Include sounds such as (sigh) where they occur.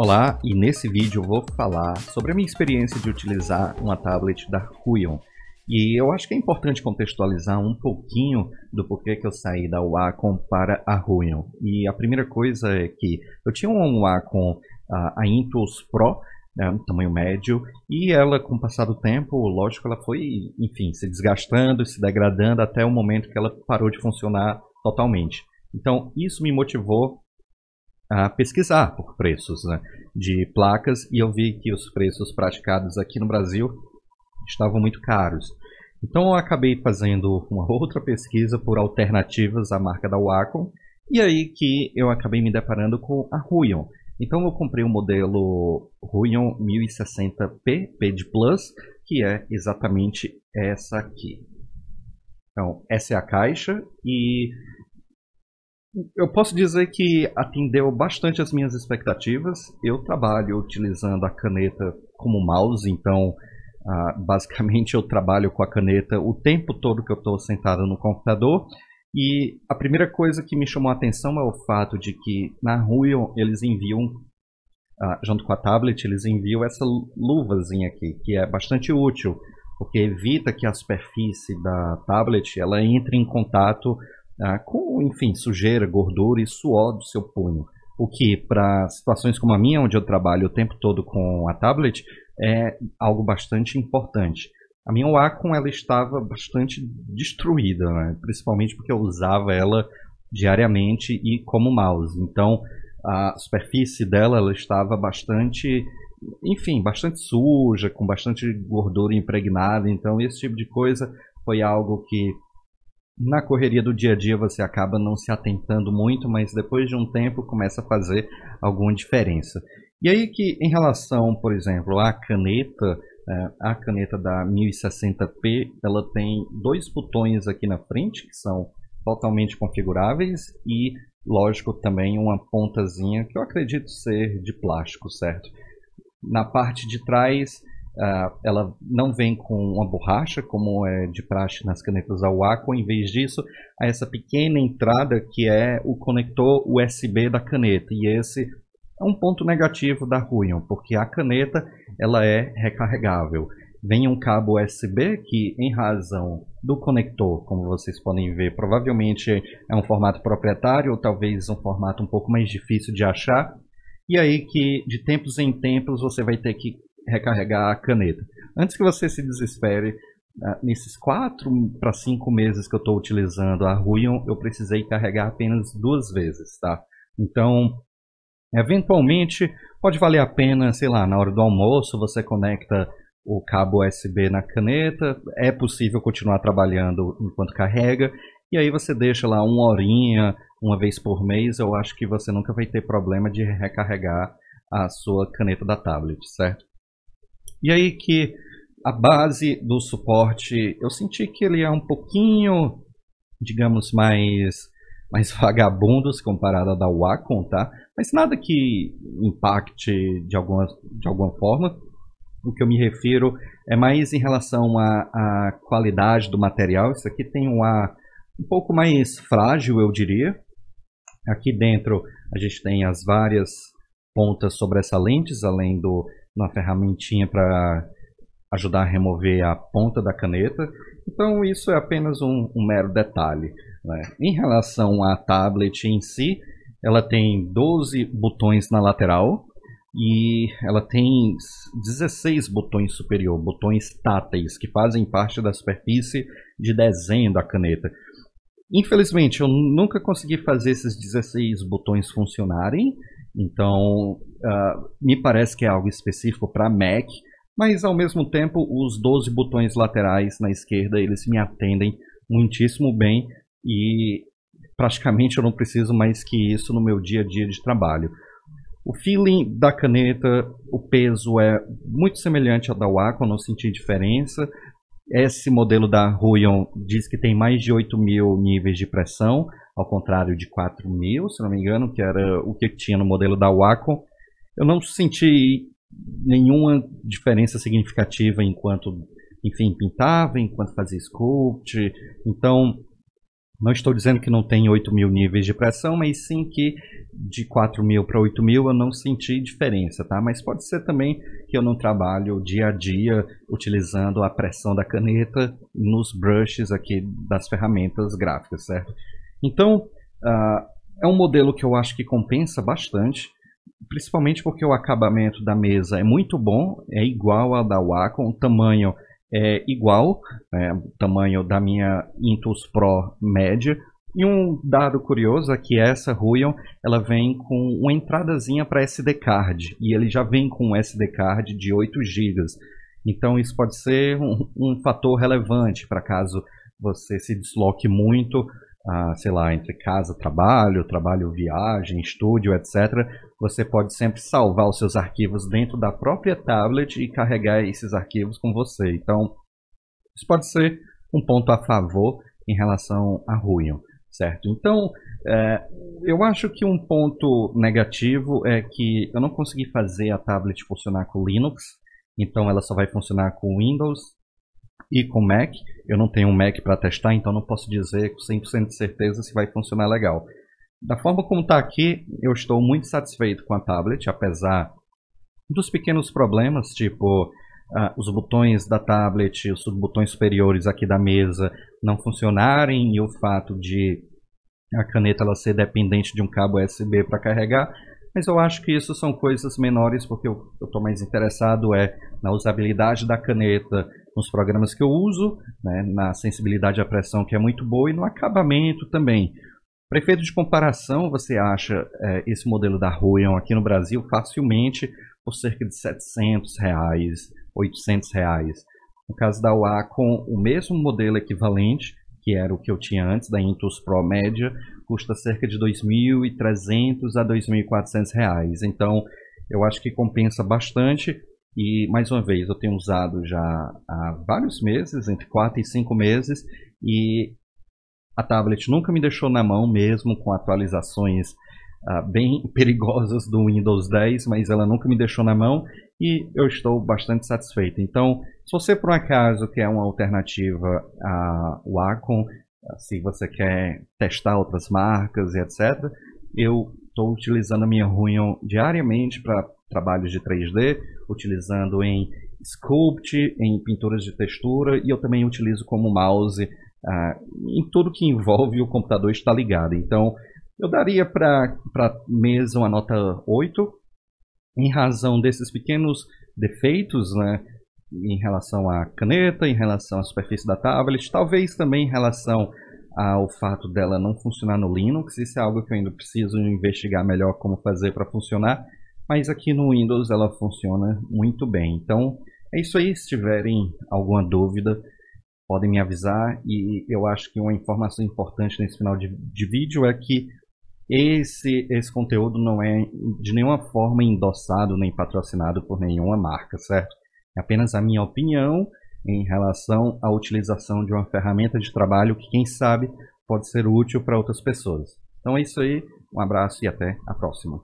Olá, e nesse vídeo eu vou falar sobre a minha experiência de utilizar uma tablet da Huion. E eu acho que é importante contextualizar um pouquinho do porquê que eu saí da Wacom para a Huion. E a primeira coisa é que eu tinha um Wacom, ah, a Intuos Pro, né, um tamanho médio, e ela, com o passar do tempo, lógico, ela foi, enfim, se desgastando, se degradando até o momento que ela parou de funcionar totalmente. Então, isso me motivou a pesquisar por preços né, de placas e eu vi que os preços praticados aqui no Brasil estavam muito caros. Então eu acabei fazendo uma (laughs) outra pesquisa por alternativas à marca da Wacom e aí que eu acabei me deparando com a Ruion. Então eu comprei o um modelo Ruion 1060p P de Plus, que é exatamente essa aqui. Então, essa é a caixa e eu posso dizer que atendeu bastante as minhas expectativas. Eu trabalho utilizando a caneta como mouse, então ah, basicamente eu trabalho com a caneta o tempo todo que eu estou sentado no computador. E a primeira coisa que me chamou a atenção é o fato de que na Ruion eles enviam, ah, junto com a tablet, eles enviam essa luvazinha aqui, que é bastante útil, porque evita que a superfície da tablet ela entre em contato ah, com, enfim, sujeira, gordura e suor do seu punho. O que, para situações como a minha, onde eu trabalho o tempo todo com a tablet, é algo bastante importante. A minha Wacom ela estava bastante destruída, né? principalmente porque eu usava ela diariamente e como mouse. Então a superfície dela ela estava bastante, enfim, bastante suja, com bastante gordura impregnada. Então esse tipo de coisa foi algo que na correria do dia a dia você acaba não se atentando muito, mas depois de um tempo começa a fazer alguma diferença. E aí que em relação, por exemplo, à caneta, é, a caneta da 1060p, ela tem dois botões aqui na frente que são totalmente configuráveis e, lógico, também uma pontazinha que eu acredito ser de plástico, certo? Na parte de trás ah, ela não vem com uma borracha, como é de praxe nas canetas ao Aqua, em vez disso, há essa pequena entrada que é o conector USB da caneta, e esse é um ponto negativo da Ruion, porque a caneta ela é recarregável. Vem um cabo USB que, em razão do conector, como vocês podem ver, provavelmente é um formato proprietário, ou talvez um formato um pouco mais difícil de achar, e aí que de tempos em tempos você vai ter que recarregar a caneta. Antes que você se desespere, ah, nesses quatro para cinco meses que eu estou utilizando a Ruion, eu precisei carregar apenas duas vezes, tá? Então, eventualmente, pode valer a pena, sei lá, na hora do almoço você conecta o cabo USB na caneta, é possível continuar trabalhando enquanto carrega, e aí você deixa lá uma horinha, uma vez por mês, eu acho que você nunca vai ter problema de recarregar a sua caneta da tablet, certo? E aí que a base do suporte, eu senti que ele é um pouquinho, digamos, mais mais (laughs) comparado comparada da Wacom, tá? Mas nada que impacte de alguma, de alguma forma. O que eu me refiro é mais em relação à, à qualidade do material. Isso aqui tem um ar um pouco mais frágil, eu diria. Aqui dentro a gente tem as várias pontas sobre essa lente além do uma ferramentinha para ajudar a remover a ponta da caneta. Então isso é apenas um, um mero detalhe. Né? Em relação à tablet em si, ela tem 12 botões na lateral e ela tem 16 botões superior, botões táteis que fazem parte da superfície de desenho da caneta. Infelizmente, eu nunca consegui fazer esses 16 botões funcionarem, então, uh, me parece que é algo específico para Mac, mas ao mesmo tempo os 12 botões laterais na esquerda eles me atendem muitíssimo bem e praticamente eu não preciso mais que isso no meu dia a dia de trabalho. O feeling da caneta, o peso é muito semelhante ao da Wacom, não senti diferença. Esse modelo da Ruion diz que tem mais de 8 mil níveis de pressão, ao contrário de 4 mil, se não me engano, que era o que tinha no modelo da Wacom. Eu não senti nenhuma diferença significativa enquanto, enfim, pintava, enquanto fazia sculpt. Então, não estou dizendo que não tem 8 mil níveis de pressão, mas sim que de 4 mil para 8 mil eu não senti diferença, tá? Mas pode ser também que eu não trabalho dia a dia utilizando a pressão da caneta nos brushes aqui das ferramentas gráficas, certo? Então, uh, é um modelo que eu acho que compensa bastante, principalmente porque o acabamento da mesa é muito bom, é igual ao da Wacom, o tamanho é, igual, né, o tamanho da minha Intus Pro média. E um dado curioso é que essa Ruion, ela vem com uma entradazinha para SD card, e ele já vem com um SD card de 8 GB. Então isso pode ser um, um fator relevante para caso você se desloque muito sei lá, entre casa, trabalho, trabalho, viagem, estúdio, etc., você pode sempre salvar os seus arquivos dentro da própria tablet e carregar esses arquivos com você. Então, isso pode ser um ponto a favor em relação a ruim, certo? Então, é, eu acho que um ponto negativo é que eu não consegui fazer a tablet funcionar com Linux, então ela só vai funcionar com Windows e com Mac. Eu não tenho um Mac para testar, então não posso dizer com 100% de certeza se vai funcionar legal. Da forma como está aqui, eu estou muito satisfeito com a tablet, apesar dos pequenos problemas, tipo ah, os botões da tablet, os botões superiores aqui da mesa não funcionarem e o fato de a caneta ela ser dependente de um cabo USB para carregar, mas eu acho que isso são coisas menores, porque eu estou mais interessado é na usabilidade da caneta, nos programas que eu uso, né, na sensibilidade à pressão, que é muito boa, e no acabamento também. Para efeito de comparação, você acha é, esse modelo da Royon aqui no Brasil facilmente por cerca de 700 reais, 800 reais. No caso da UA, com o mesmo modelo equivalente, que era o que eu tinha antes da Intus Pro média, custa cerca de 2.300 a 2.400 reais. Então, eu acho que compensa bastante. E, mais uma vez, eu tenho usado já há vários meses, entre 4 e 5 meses, e a tablet nunca me deixou na mão, mesmo com atualizações ah, bem (laughs) perigosas do Windows 10, mas ela nunca me deixou na mão e eu estou bastante satisfeito. Então, se você por um acaso quer uma alternativa ao Acon, ah, se você quer testar outras marcas e etc., eu estou utilizando a minha Ruion diariamente para trabalhos de 3D, utilizando em sculpt, em pinturas de textura e eu também utilizo como mouse ah, em tudo que envolve o computador está ligado. Então, eu daria para a mesa uma nota 8, em razão desses pequenos defeitos, né? Em relação à caneta, em relação à superfície da tablet, talvez também em relação ao fato dela não funcionar no Linux. Isso é algo que eu ainda preciso investigar melhor como fazer para funcionar, mas aqui no Windows ela funciona muito bem. Então é isso aí. Se tiverem alguma dúvida, podem me avisar. E eu acho que uma informação importante nesse final de, de vídeo é que esse, esse conteúdo não é de nenhuma forma endossado nem patrocinado por nenhuma marca, certo? É apenas a minha opinião em relação à utilização de uma ferramenta de trabalho que, quem sabe, pode ser útil para outras pessoas. Então é isso aí, um abraço e até a próxima.